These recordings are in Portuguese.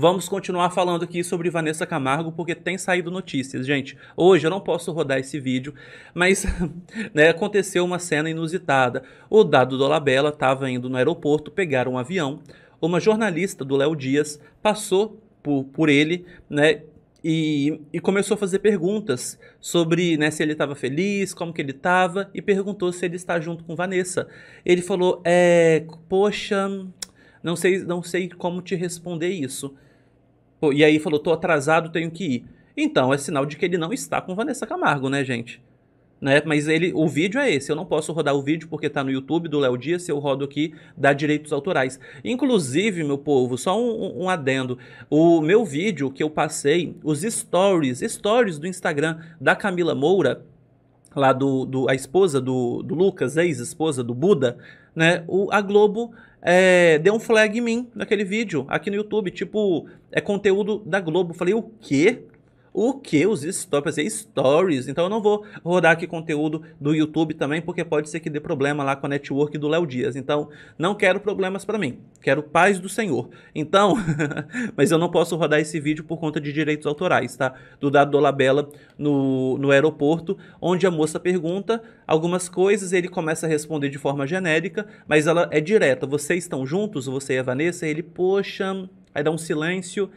Vamos continuar falando aqui sobre Vanessa Camargo, porque tem saído notícias. Gente, hoje eu não posso rodar esse vídeo, mas né, aconteceu uma cena inusitada. O Dado Dolabella estava indo no aeroporto pegar um avião. Uma jornalista do Léo Dias passou por, por ele, né, e, e, começou a fazer perguntas sobre né, se ele estava feliz, como que ele estava, e perguntou se ele está junto com Vanessa. Ele falou, é, poxa, não sei, não sei como te responder isso e aí falou, tô atrasado, tenho que ir. Então, é sinal de que ele não está com Vanessa Camargo, né, gente? Né? Mas ele, o vídeo é esse, eu não posso rodar o vídeo porque está no YouTube do Léo Dias, se eu rodo aqui, dá direitos autorais. Inclusive, meu povo, só um, um, adendo, o meu vídeo que eu passei, os stories, stories do Instagram da Camila Moura, lá do, do a esposa do, do Lucas, ex-esposa do Buda, né? O, a Globo é, deu um flag em mim naquele vídeo aqui no YouTube, tipo, é conteúdo da Globo. falei, o quê? o que os stories, stories. Então eu não vou rodar aqui conteúdo do YouTube também, porque pode ser que dê problema lá com a network do Léo Dias. Então não quero problemas para mim, quero paz do Senhor. Então, mas eu não posso rodar esse vídeo por conta de direitos autorais, tá? Do dado do Labela no, no aeroporto, onde a moça pergunta algumas coisas, ele começa a responder de forma genérica, mas ela é direta. Vocês estão juntos? Você e a Vanessa? Ele, poxa, aí dá um silêncio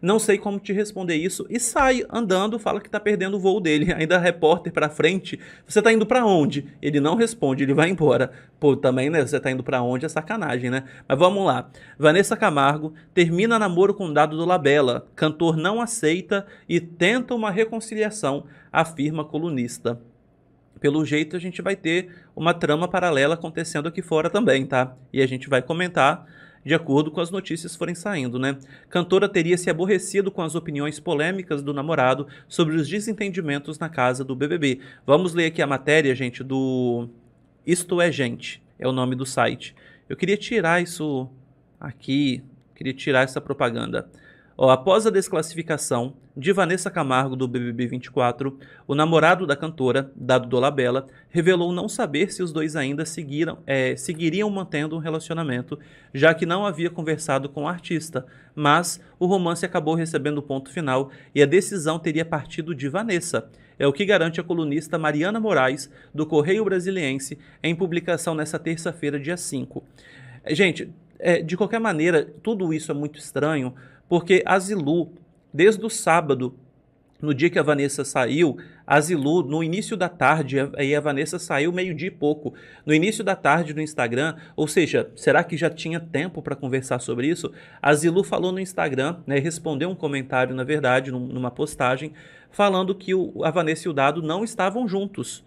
não sei como te responder isso, e sai andando, fala que tá perdendo o voo dele. Ainda repórter pra frente, você tá indo para onde? Ele não responde, ele vai embora. Pô, também, né, você tá indo para onde é sacanagem, né? Mas vamos lá. Vanessa Camargo termina namoro com Dado do Labela, cantor não aceita e tenta uma reconciliação, afirma colunista pelo jeito a gente vai ter uma trama paralela acontecendo aqui fora também, tá? E a gente vai comentar de acordo com as notícias forem saindo, né? Cantora teria se aborrecido com as opiniões polêmicas do namorado sobre os desentendimentos na casa do BBB. Vamos ler aqui a matéria, gente, do Isto é Gente, é o nome do site. Eu queria tirar isso aqui, queria tirar essa propaganda após a desclassificação de Vanessa Camargo do BBB 24, o namorado da cantora, Dado Dolabella, revelou não saber se os dois ainda seguiram, é, seguiriam mantendo um relacionamento, já que não havia conversado com o artista, mas o romance acabou recebendo o ponto final e a decisão teria partido de Vanessa. É o que garante a colunista Mariana Moraes, do Correio Brasiliense, em publicação nesta terça-feira, dia 5. Gente, é, de qualquer maneira, tudo isso é muito estranho, porque a Zilu, desde o sábado, no dia que a Vanessa saiu, a Zilu, no início da tarde, e a Vanessa saiu meio-dia e pouco, no início da tarde no Instagram, ou seja, será que já tinha tempo para conversar sobre isso? A Zilu falou no Instagram, né, respondeu um comentário, na verdade, numa postagem, falando que o, a Vanessa e o Dado não estavam juntos.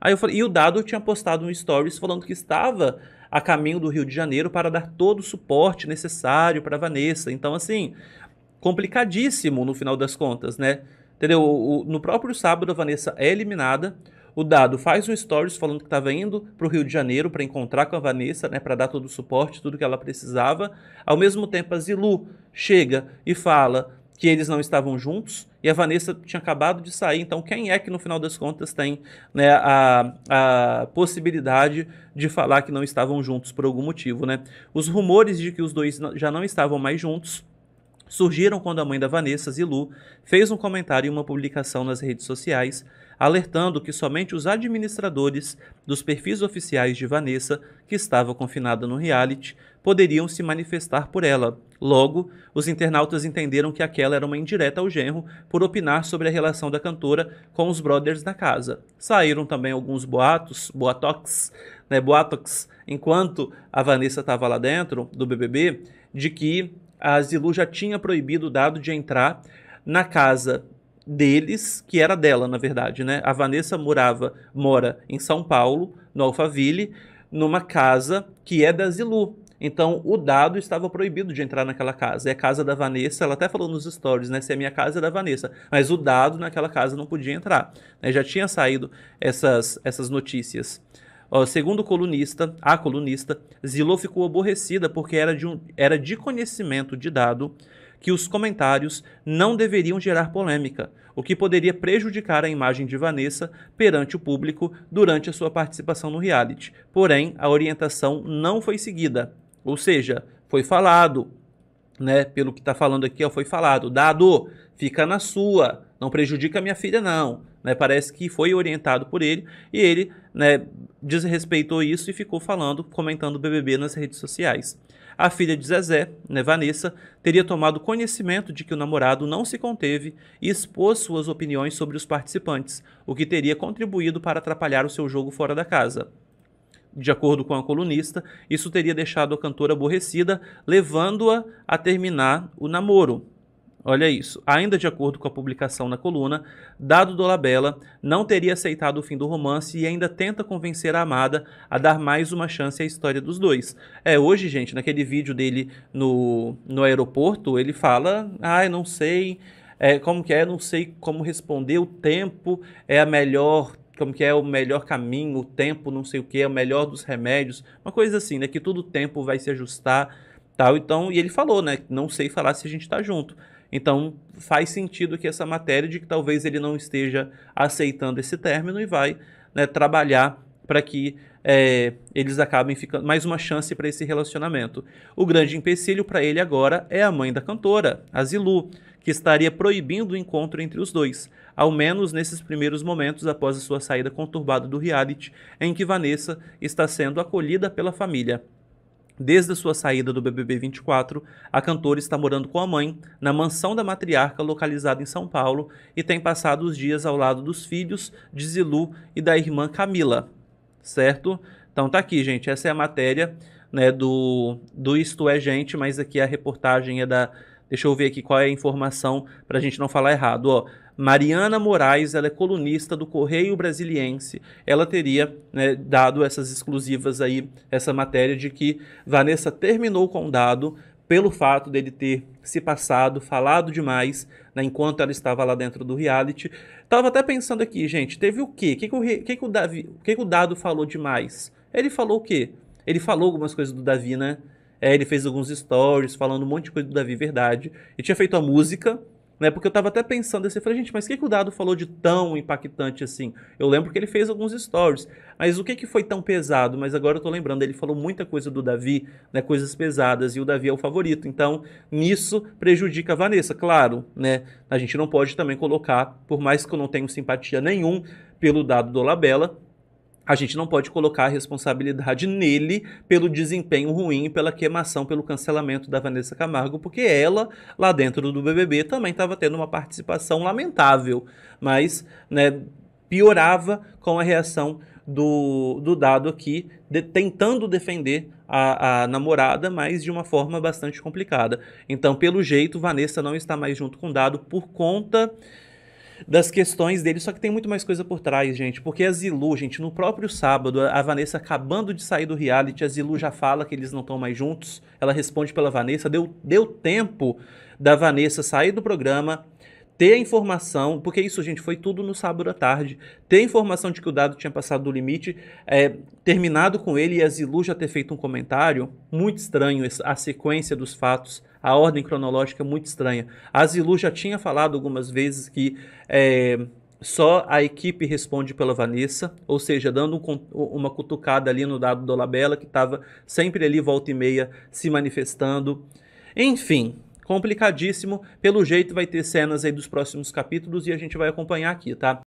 Aí eu falei, e o Dado tinha postado um stories falando que estava a caminho do Rio de Janeiro para dar todo o suporte necessário para Vanessa. Então, assim, complicadíssimo no final das contas, né? Entendeu? O, o, no próprio sábado, a Vanessa é eliminada. O Dado faz um stories falando que estava indo para o Rio de Janeiro para encontrar com a Vanessa, né, para dar todo o suporte, tudo que ela precisava. Ao mesmo tempo, a Zilu chega e fala que eles não estavam juntos e a Vanessa tinha acabado de sair. Então, quem é que no final das contas tem né, a, a possibilidade de falar que não estavam juntos por algum motivo? Né? Os rumores de que os dois já não estavam mais juntos surgiram quando a mãe da Vanessa, Zilu, fez um comentário em uma publicação nas redes sociais, alertando que somente os administradores dos perfis oficiais de Vanessa, que estava confinada no reality, poderiam se manifestar por ela. Logo, os internautas entenderam que aquela era uma indireta ao genro por opinar sobre a relação da cantora com os brothers da casa. Saíram também alguns boatos, boatox, né, boatox, enquanto a Vanessa estava lá dentro do BBB, de que a Zilu já tinha proibido o dado de entrar na casa deles, que era dela, na verdade, né? A Vanessa morava, mora em São Paulo, no Alphaville, numa casa que é da Zilu. Então, o dado estava proibido de entrar naquela casa. É a casa da Vanessa, ela até falou nos stories, né? Se é minha casa, é da Vanessa. Mas o dado naquela casa não podia entrar. Né? Já tinha saído essas, essas notícias. Ó, segundo o colunista, a colunista, Zillow ficou aborrecida porque era de, um, era de conhecimento de dado que os comentários não deveriam gerar polêmica, o que poderia prejudicar a imagem de Vanessa perante o público durante a sua participação no reality. Porém, a orientação não foi seguida, ou seja, foi falado, né? Pelo que está falando aqui, ó, foi falado, dado, fica na sua, não prejudica minha filha não. Né, parece que foi orientado por ele e ele né, desrespeitou isso e ficou falando, comentando o BBB nas redes sociais. A filha de Zezé, né, Vanessa, teria tomado conhecimento de que o namorado não se conteve e expôs suas opiniões sobre os participantes, o que teria contribuído para atrapalhar o seu jogo fora da casa. De acordo com a colunista, isso teria deixado a cantora aborrecida, levando-a a terminar o namoro, Olha isso. Ainda de acordo com a publicação na coluna, Dado Dolabella não teria aceitado o fim do romance e ainda tenta convencer a amada a dar mais uma chance à história dos dois. É, hoje, gente, naquele vídeo dele no, no aeroporto, ele fala: "Ah, eu não sei, é, como que é, não sei como responder, o tempo é a melhor como que é o melhor caminho, o tempo, não sei o que, é o melhor dos remédios, uma coisa assim, né? Que todo o tempo vai se ajustar, tal. Então, e ele falou, né? Não sei falar se a gente tá junto. Então faz sentido que essa matéria de que talvez ele não esteja aceitando esse término e vai né, trabalhar para que é, eles acabem ficando mais uma chance para esse relacionamento. O grande empecilho para ele agora é a mãe da cantora, a Zilu, que estaria proibindo o encontro entre os dois, ao menos nesses primeiros momentos após a sua saída conturbada do reality, em que Vanessa está sendo acolhida pela família. Desde a sua saída do BBB 24, a cantora está morando com a mãe na mansão da matriarca localizada em São Paulo e tem passado os dias ao lado dos filhos de Zilu e da irmã Camila, certo? Então tá aqui, gente, essa é a matéria né, do, do Isto é Gente, mas aqui a reportagem é da... Deixa eu ver aqui qual é a informação para a gente não falar errado, ó. Mariana Moraes, ela é colunista do Correio Brasiliense, ela teria né, dado essas exclusivas aí, essa matéria de que Vanessa terminou com o dado pelo fato dele ter se passado, falado demais, né, enquanto ela estava lá dentro do reality. Tava até pensando aqui, gente, teve o quê? O que, que, o, que, que, o, Davi, que, que o Dado falou demais? Ele falou o quê? Ele falou algumas coisas do Davi, né? É, ele fez alguns stories falando um monte de coisa do Davi, verdade. Ele tinha feito a música, né? Porque eu estava até pensando assim, eu falei, gente, mas o que, que o Dado falou de tão impactante assim? Eu lembro que ele fez alguns stories, mas o que, que foi tão pesado? Mas agora eu tô lembrando, ele falou muita coisa do Davi, né? coisas pesadas, e o Davi é o favorito. Então, nisso prejudica a Vanessa, claro, né? A gente não pode também colocar, por mais que eu não tenha simpatia nenhum pelo Dado do Labella, a gente não pode colocar a responsabilidade nele pelo desempenho ruim, pela queimação, pelo cancelamento da Vanessa Camargo, porque ela, lá dentro do BBB, também estava tendo uma participação lamentável, mas né, piorava com a reação do, do dado aqui, de, tentando defender a, a, namorada, mas de uma forma bastante complicada. Então, pelo jeito, Vanessa não está mais junto com o dado por conta das questões dele, só que tem muito mais coisa por trás, gente. Porque a Zilu, gente, no próprio sábado, a Vanessa acabando de sair do reality, a Zilu já fala que eles não estão mais juntos. Ela responde pela Vanessa. Deu, deu tempo da Vanessa sair do programa, ter a informação, porque isso, gente, foi tudo no sábado à tarde, ter a informação de que o dado tinha passado do limite, é, terminado com ele e a Zilu já ter feito um comentário, muito estranho a sequência dos fatos, a ordem cronológica é muito estranha. Azilu já tinha falado algumas vezes que é, só a equipe responde pela Vanessa, ou seja, dando um, uma cutucada ali no dado do Labella, que estava sempre ali volta e meia se manifestando. Enfim, complicadíssimo. Pelo jeito vai ter cenas aí dos próximos capítulos e a gente vai acompanhar aqui, tá?